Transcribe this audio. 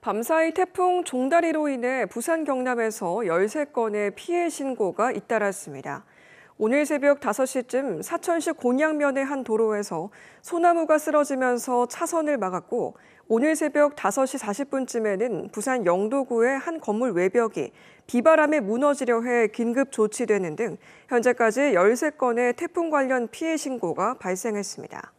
밤사이 태풍 종다리로 인해 부산 경남에서 13건의 피해 신고가 잇따랐습니다. 오늘 새벽 5시쯤 사천시 곤양면의 한 도로에서 소나무가 쓰러지면서 차선을 막았고 오늘 새벽 5시 40분쯤에는 부산 영도구의 한 건물 외벽이 비바람에 무너지려 해 긴급 조치되는 등 현재까지 13건의 태풍 관련 피해 신고가 발생했습니다.